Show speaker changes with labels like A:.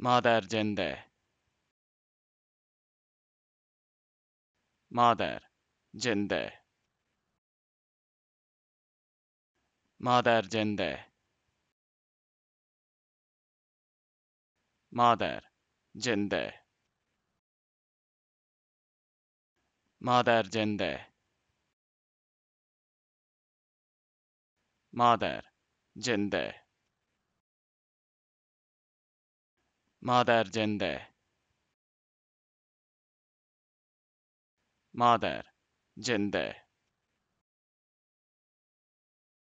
A: Mother gender. Mother gender. Mother gender. Mother gender. Mother gender. Mother gender. Mother gender.